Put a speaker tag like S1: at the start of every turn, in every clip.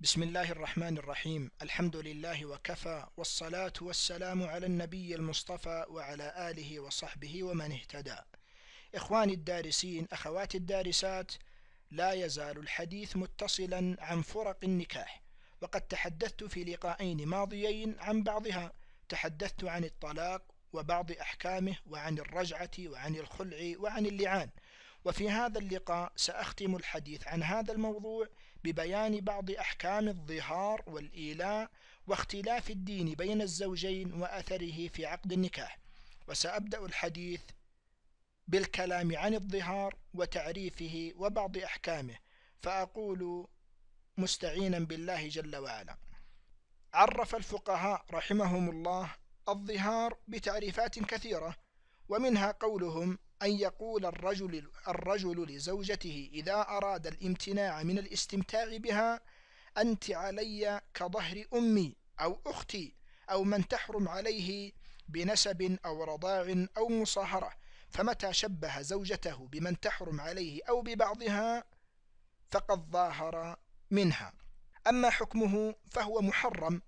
S1: بسم الله الرحمن الرحيم الحمد لله وكفى والصلاة والسلام على النبي المصطفى وعلى آله وصحبه ومن اهتدى إخواني الدارسين أخواتي الدارسات لا يزال الحديث متصلا عن فرق النكاح وقد تحدثت في لقاءين ماضيين عن بعضها تحدثت عن الطلاق وبعض أحكامه وعن الرجعة وعن الخلع وعن اللعان وفي هذا اللقاء سأختم الحديث عن هذا الموضوع ببيان بعض أحكام الظهار والإيلاء واختلاف الدين بين الزوجين وأثره في عقد النكاح وسأبدأ الحديث بالكلام عن الظهار وتعريفه وبعض أحكامه فأقول مستعينا بالله جل وعلا عرف الفقهاء رحمهم الله الظهار بتعريفات كثيرة ومنها قولهم أن يقول الرجل, الرجل لزوجته إذا أراد الامتناع من الاستمتاع بها أنت علي كظهر أمي أو أختي أو من تحرم عليه بنسب أو رضاع أو مصاهرة فمتى شبه زوجته بمن تحرم عليه أو ببعضها فقد ظاهر منها أما حكمه فهو محرم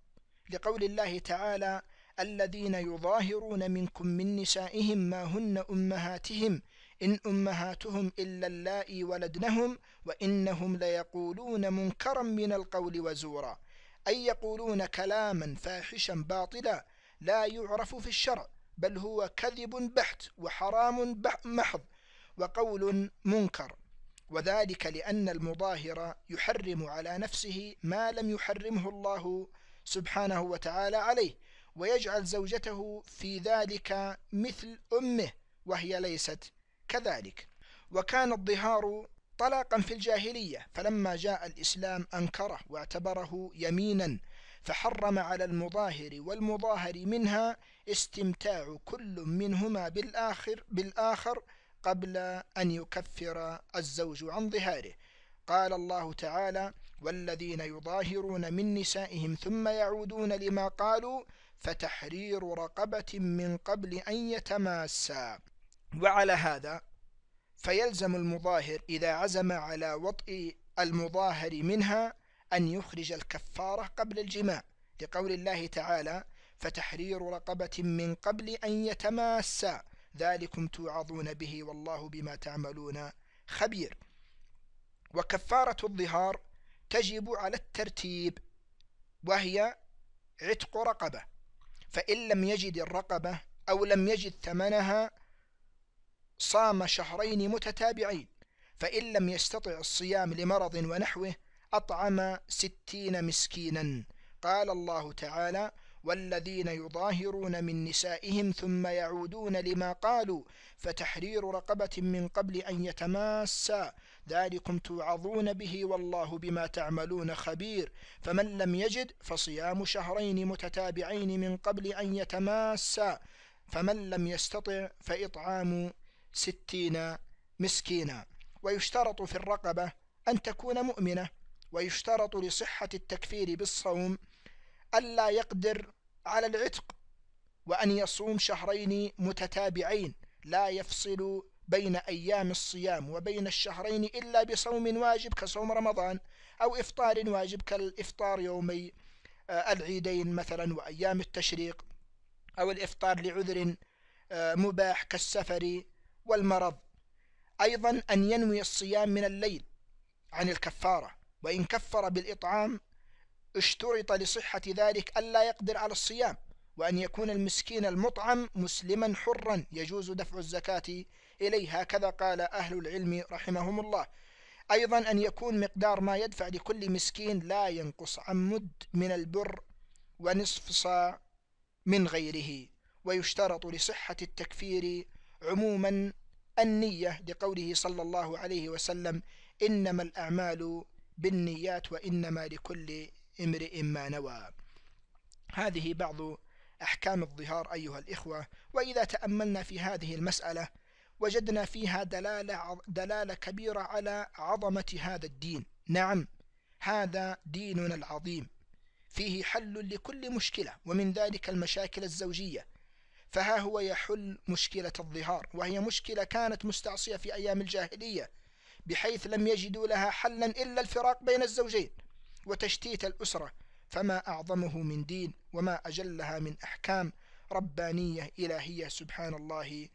S1: لقول الله تعالى الذين يظاهرون منكم من نسائهم ما هن أمهاتهم إن أمهاتهم إلا اللائي ولدنهم وإنهم ليقولون منكرا من القول وزورا أي يقولون كلاما فاحشا باطلا لا يعرف في الشرع بل هو كذب بحت وحرام محض وقول منكر وذلك لأن المظاهر يحرم على نفسه ما لم يحرمه الله سبحانه وتعالى عليه ويجعل زوجته في ذلك مثل أمه وهي ليست كذلك وكان الظهار طلاقا في الجاهلية فلما جاء الإسلام أنكره واعتبره يمينا فحرم على المظاهر والمظاهر منها استمتاع كل منهما بالآخر بالآخر قبل أن يكفر الزوج عن ظهاره قال الله تعالى والذين يظاهرون من نسائهم ثم يعودون لما قالوا فتحرير رقبة من قبل أن يتماسا وعلى هذا فيلزم المظاهر إذا عزم على وطء المظاهر منها أن يخرج الكفارة قبل الجماع لقول الله تعالى فتحرير رقبة من قبل أن يتماسا ذلكم توعظون به والله بما تعملون خبير وكفارة الظهار تجب على الترتيب وهي عتق رقبة فإن لم يجد الرقبة أو لم يجد ثمنها صام شهرين متتابعين فإن لم يستطع الصيام لمرض ونحوه أطعم ستين مسكينا قال الله تعالى والذين يظاهرون من نسائهم ثم يعودون لما قالوا فتحرير رقبة من قبل أن يتماسا ذلكم توعظون به والله بما تعملون خبير فمن لم يجد فصيام شهرين متتابعين من قبل أن يتماسا فمن لم يستطع فإطعام ستين مسكينا ويشترط في الرقبة أن تكون مؤمنة ويشترط لصحة التكفير بالصوم ألا يقدر على العتق وأن يصوم شهرين متتابعين لا يفصل بين أيام الصيام وبين الشهرين إلا بصوم واجب كصوم رمضان أو إفطار واجب كالإفطار يومي آه، العيدين مثلا وأيام التشريق أو الإفطار لعذر آه، مباح كالسفر والمرض أيضا أن ينوي الصيام من الليل عن الكفارة وإن كفر بالإطعام اشترط لصحة ذلك ألا يقدر على الصيام وأن يكون المسكين المطعم مسلما حرا يجوز دفع الزكاة إليه هكذا قال أهل العلم رحمهم الله أيضا أن يكون مقدار ما يدفع لكل مسكين لا ينقص عن مد من البر ونصف صاع من غيره ويشترط لصحة التكفير عموما النية لقوله صلى الله عليه وسلم إنما الأعمال بالنيات وإنما لكل امرئ ما نوى هذه بعض أحكام الظهار أيها الإخوة وإذا تأملنا في هذه المسألة وجدنا فيها دلالة, دلالة كبيرة على عظمة هذا الدين نعم هذا ديننا العظيم فيه حل لكل مشكلة ومن ذلك المشاكل الزوجية فها هو يحل مشكلة الظهار وهي مشكلة كانت مستعصية في أيام الجاهلية بحيث لم يجدوا لها حلا إلا الفراق بين الزوجين وتشتيت الأسرة فما أعظمه من دين وما أجلها من أحكام ربانية إلهية سبحان الله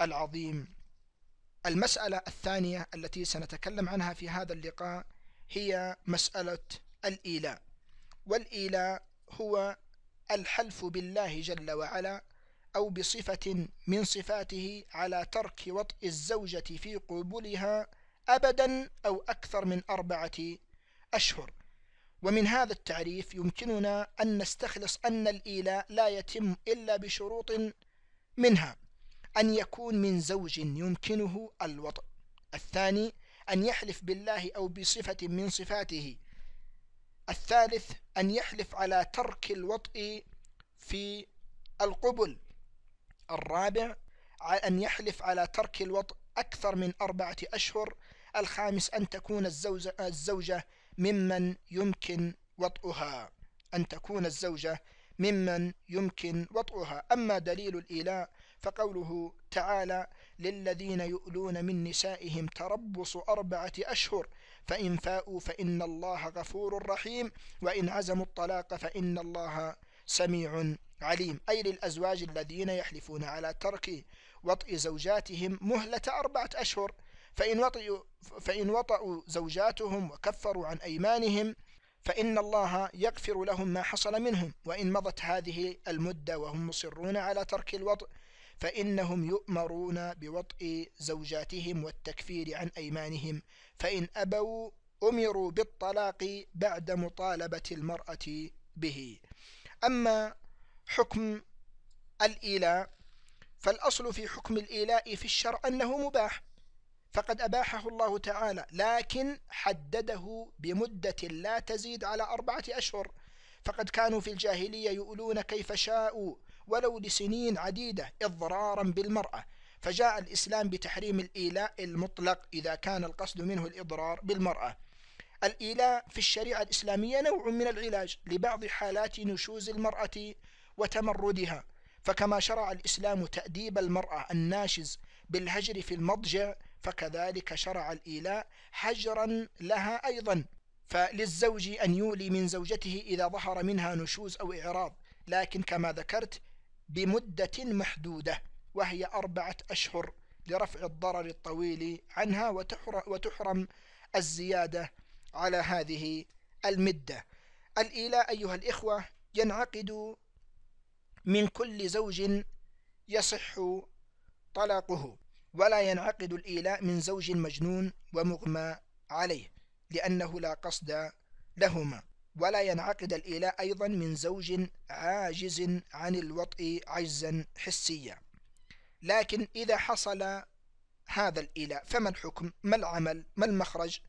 S1: العظيم المسألة الثانية التي سنتكلم عنها في هذا اللقاء هي مسألة الإيلاء والإيلاء هو الحلف بالله جل وعلا أو بصفة من صفاته على ترك وطئ الزوجة في قبولها أبدا أو أكثر من أربعة أشهر ومن هذا التعريف يمكننا أن نستخلص أن الإيلاء لا يتم إلا بشروط منها أن يكون من زوج يمكنه الوطء الثاني أن يحلف بالله أو بصفة من صفاته الثالث أن يحلف على ترك الوطء في القبل الرابع أن يحلف على ترك الوطء أكثر من أربعة أشهر الخامس أن تكون الزوجة, الزوجة ممن يمكن وطئها أن تكون الزوجة ممن يمكن وطئها أما دليل الإيلاء فقوله تعالى للذين يؤلون من نسائهم تربص أربعة أشهر فإن فاءوا فإن الله غفور رحيم وإن عزموا الطلاق فإن الله سميع عليم أي للأزواج الذين يحلفون على ترك وطئ زوجاتهم مهلة أربعة أشهر فإن وطئوا, فإن وطئوا زوجاتهم وكفروا عن أيمانهم فإن الله يغفر لهم ما حصل منهم وإن مضت هذه المدة وهم مصرون على ترك الوطء فإنهم يؤمرون بوطئ زوجاتهم والتكفير عن أيمانهم فإن أبوا أمروا بالطلاق بعد مطالبة المرأة به أما حكم الإيلاء فالأصل في حكم الإيلاء في الشرع أنه مباح فقد أباحه الله تعالى لكن حدده بمدة لا تزيد على أربعة أشهر فقد كانوا في الجاهلية يؤلون كيف شاءوا ولو لسنين عديدة إضرارا بالمرأة فجاء الإسلام بتحريم الإيلاء المطلق إذا كان القصد منه الإضرار بالمرأة الإيلاء في الشريعة الإسلامية نوع من العلاج لبعض حالات نشوز المرأة وتمردها فكما شرع الإسلام تأديب المرأة الناشز بالهجر في المضجع فكذلك شرع الإيلاء حجرا لها أيضا فللزوج أن يولي من زوجته إذا ظهر منها نشوز أو إعراض لكن كما ذكرت بمدة محدودة وهي أربعة أشهر لرفع الضرر الطويل عنها وتحرم الزيادة على هذه المدة الإيلاء أيها الإخوة ينعقد من كل زوج يصح طلاقه ولا ينعقد الإيلاء من زوج مجنون ومغمى عليه لأنه لا قصد لهما ولا ينعقد الإيلاء أيضا من زوج عاجز عن الوطء عجزا حسيا لكن إذا حصل هذا الإيلاء فما الحكم ما العمل ما المخرج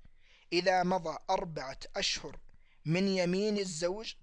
S1: إذا مضى أربعة أشهر من يمين الزوج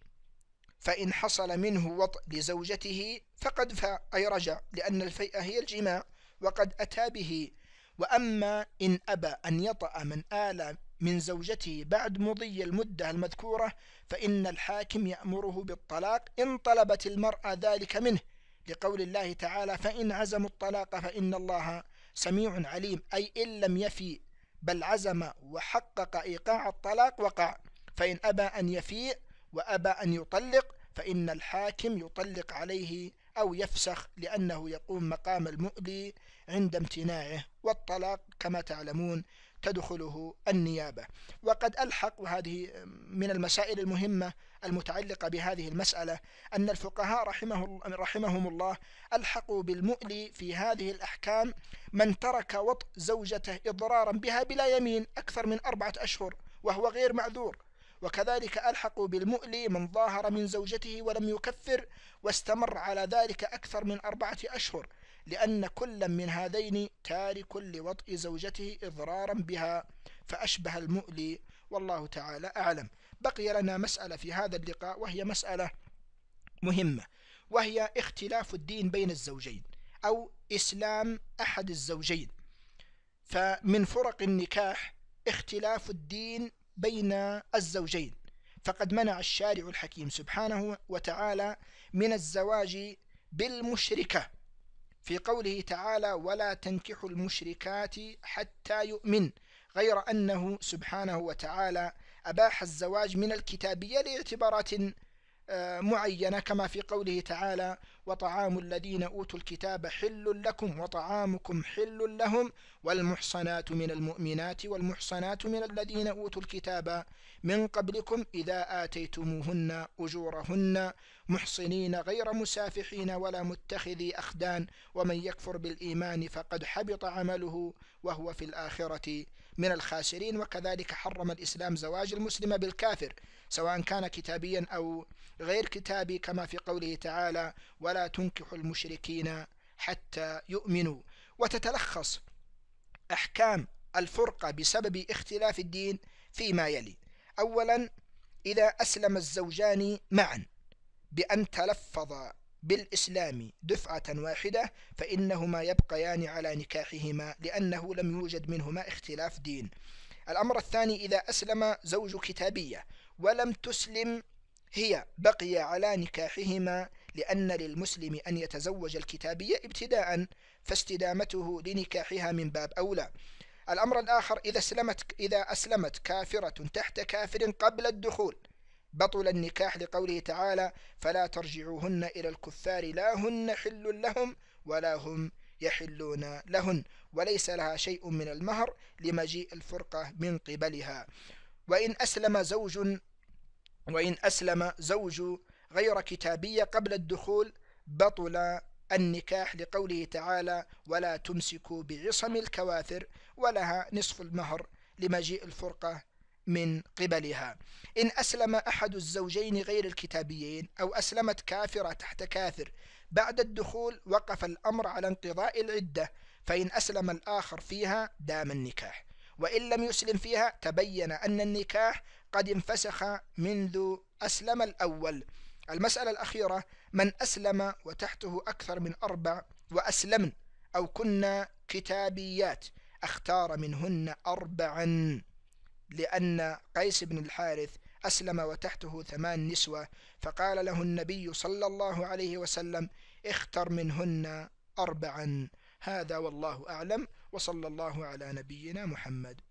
S1: فإن حصل منه وطء لزوجته فقد فاء أي رجع لأن الفيئة هي الجماع وقد أتى به وأما إن أبى أن يطأ من آل من زوجته بعد مضي المدة المذكورة فإن الحاكم يأمره بالطلاق إن طلبت المرأة ذلك منه لقول الله تعالى فإن عزموا الطلاق فإن الله سميع عليم أي إن لم يفي بل عزم وحقق إيقاع الطلاق وقع فإن أبى أن يفيء وأبى أن يطلق فإن الحاكم يطلق عليه أو يفسخ لأنه يقوم مقام المؤذي عند امتناعه والطلاق كما تعلمون تدخله النيابة وقد ألحق وهذه من المسائل المهمة المتعلقة بهذه المسألة أن الفقهاء رحمه رحمهم الله ألحقوا بالمؤلي في هذه الأحكام من ترك وط زوجته إضرارا بها بلا يمين أكثر من أربعة أشهر وهو غير معذور وكذلك ألحقوا بالمؤلي من ظاهر من زوجته ولم يكفر واستمر على ذلك أكثر من أربعة أشهر لأن كل من هذين تارك لوطء زوجته إضرارا بها فأشبه المؤلي والله تعالى أعلم بقي لنا مسألة في هذا اللقاء وهي مسألة مهمة وهي اختلاف الدين بين الزوجين أو إسلام أحد الزوجين فمن فرق النكاح اختلاف الدين بين الزوجين فقد منع الشارع الحكيم سبحانه وتعالى من الزواج بالمشركة في قوله تعالى ولا تنكحوا المشركات حتى يؤمن غير أنه سبحانه وتعالى أباح الزواج من الكتابية لاعتبارات معينة كما في قوله تعالى وطعام الذين أوتوا الكتاب حل لكم وطعامكم حل لهم والمحصنات من المؤمنات والمحصنات من الذين أوتوا الكتاب من قبلكم إذا آتيتموهن أجورهن محصنين غير مسافحين ولا متخذي أخدان ومن يكفر بالإيمان فقد حبط عمله وهو في الآخرة من الخاسرين وكذلك حرم الإسلام زواج المسلمة بالكافر سواء كان كتابيا أو غير كتابي كما في قوله تعالى ولا تنكح المشركين حتى يؤمنوا وتتلخص أحكام الفرقة بسبب اختلاف الدين فيما يلي أولا إذا أسلم الزوجان معا بأن تلفظ بالإسلام دفعة واحدة فإنهما يبقيان على نكاحهما لأنه لم يوجد منهما اختلاف دين الأمر الثاني إذا أسلم زوج كتابية ولم تسلم هي بقي على نكاحهما لأن للمسلم أن يتزوج الكتابية ابتداء فاستدامته لنكاحها من باب أولى الأمر الآخر إذا أسلمت, إذا أسلمت كافرة تحت كافر قبل الدخول بطل النكاح لقوله تعالى فلا ترجعوهن إلى الكفار لا هن حل لهم ولا هم يحلون لهن وليس لها شيء من المهر لمجيء الفرقة من قبلها وإن أسلم زوج وإن أسلم زوج غير كتابية قبل الدخول بطل النكاح لقوله تعالى ولا تمسكوا بعصم الكواثر ولها نصف المهر لمجيء الفرقة من قبلها إن أسلم أحد الزوجين غير الكتابيين أو أسلمت كافرة تحت كافر بعد الدخول وقف الأمر على انقضاء العدة فإن أسلم الآخر فيها دام النكاح وإن لم يسلم فيها تبين أن النكاح قد انفسخ منذ أسلم الأول المسألة الأخيرة من أسلم وتحته أكثر من أربع وأسلمن أو كن كتابيات اختار منهن أربعا لأن قيس بن الحارث أسلم وتحته ثمان نسوة فقال له النبي صلى الله عليه وسلم اختر منهن أربعا هذا والله أعلم وصلى الله على نبينا محمد